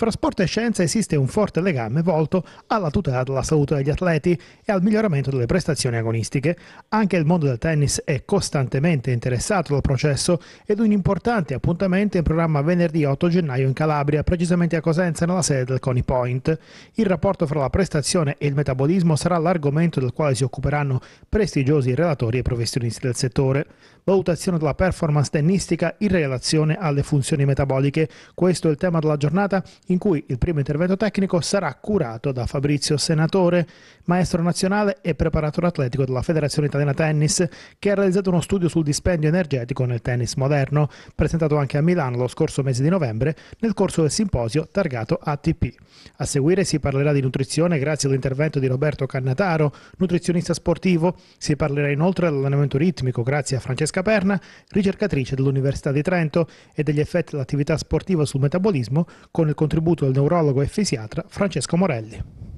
Fra sport e scienza esiste un forte legame volto alla tutela della salute degli atleti e al miglioramento delle prestazioni agonistiche. Anche il mondo del tennis è costantemente interessato al processo ed un importante appuntamento è in programma venerdì 8 gennaio in Calabria, precisamente a Cosenza nella sede del Coney Point. Il rapporto fra la prestazione e il metabolismo sarà l'argomento del quale si occuperanno prestigiosi relatori e professionisti del settore. Valutazione della performance tennistica in relazione alle funzioni metaboliche. Questo è il tema della giornata in cui il primo intervento tecnico sarà curato da Fabrizio Senatore, maestro nazionale e preparatore atletico della Federazione Italiana Tennis, che ha realizzato uno studio sul dispendio energetico nel tennis moderno, presentato anche a Milano lo scorso mese di novembre nel corso del simposio targato ATP. A seguire si parlerà di nutrizione grazie all'intervento di Roberto Cannataro, nutrizionista sportivo, si parlerà inoltre dell'allenamento ritmico grazie a Francesca Perna, ricercatrice dell'Università di Trento e degli effetti dell'attività sportiva sul metabolismo con il contributo contributo del neurologo e fisiatra Francesco Morelli.